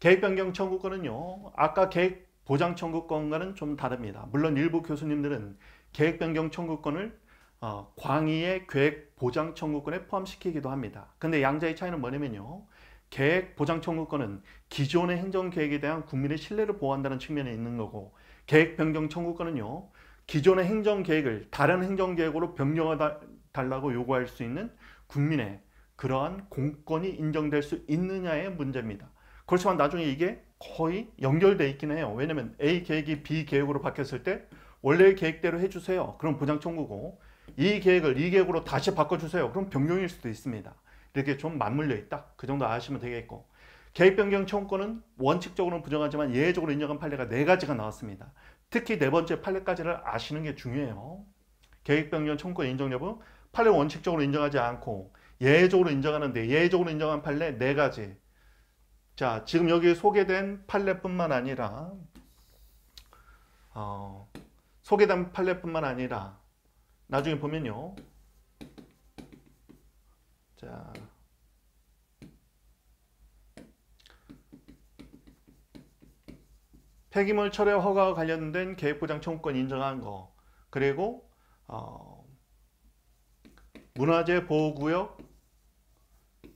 계획 변경 청구권은요. 아까 계획 보장 청구권과는 좀 다릅니다. 물론 일부 교수님들은 계획 변경 청구권을 어, 광의의 계획 보장 청구권에 포함시키기도 합니다. 근데 양자의 차이는 뭐냐면요. 계획 보장 청구권은 기존의 행정 계획에 대한 국민의 신뢰를 보호한다는 측면에 있는 거고 계획 변경 청구권은요. 기존의 행정 계획을 다른 행정 계획으로 변경하다 달라고 요구할 수 있는 국민의 그러한 공권이 인정될 수 있느냐의 문제입니다. 그렇지만 나중에 이게 거의 연결돼 있긴 해요. 왜냐면 A 계획이 B 계획으로 바뀌었을 때 원래 계획대로 해주세요. 그럼 보장 청구고 이 계획을 이 계획으로 다시 바꿔주세요. 그럼 변경일 수도 있습니다. 이렇게 좀 맞물려 있다. 그 정도 아시면 되겠고 계획 변경 청구권은 원칙적으로는 부정하지만 예외적으로 인정한 판례가 네가지가 나왔습니다. 특히 네 번째 판례까지를 아시는 게 중요해요. 계획 변경 청구권 인정 여부 판례 원칙적으로 인정하지 않고 예외적으로 인정하는데 예외적으로 인정한 판례 네 가지. 자, 지금 여기 소개된 판례뿐만 아니라 어, 소개된 판례뿐만 아니라 나중에 보면요. 자. 폐기물 처리 허가와 관련된 계획보장 청구권 인정한 거 그리고 어, 문화재 보호구역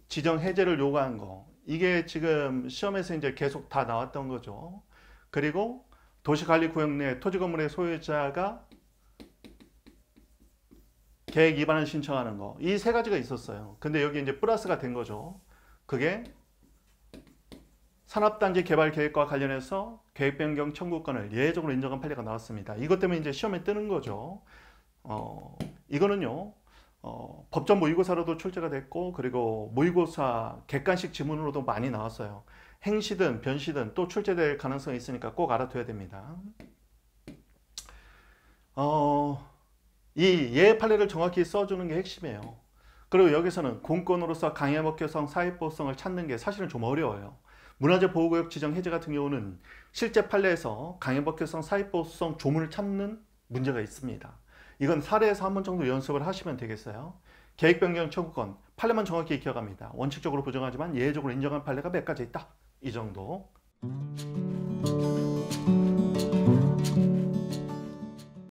지정 해제를 요구한 거 이게 지금 시험에서 이제 계속 다 나왔던 거죠. 그리고 도시관리구역 내 토지건물의 소유자가 계획 위반을 신청하는 거이 세 가지가 있었어요. 근데 여기 이제 플러스가 된 거죠. 그게 산업단지 개발 계획과 관련해서 계획 변경 청구권을 예외적으로 인정한 판례가 나왔습니다. 이것 때문에 이제 시험에 뜨는 거죠. 어, 이거는요. 어, 법정 모의고사로도 출제가 됐고 그리고 모의고사 객관식 지문으로도 많이 나왔어요. 행시든 변시든 또 출제될 가능성이 있으니까 꼭 알아둬야 됩니다. 어, 이예 판례를 정확히 써주는 게 핵심이에요. 그리고 여기서는 공권으로서 강해먹혀성, 사회보성을 찾는 게 사실은 좀 어려워요. 문화재 보호구역 지정 해제 같은 경우는 실제 판례에서 강해먹혀성, 사회보성 조문을 찾는 문제가 있습니다. 이건 사례에서 한 번 정도 연습을 하시면 되겠어요. 계획 변경 청구권, 판례만 정확히 익혀갑니다. 원칙적으로 부정하지만 예외적으로 인정한 판례가 몇 가지 있다. 이 정도.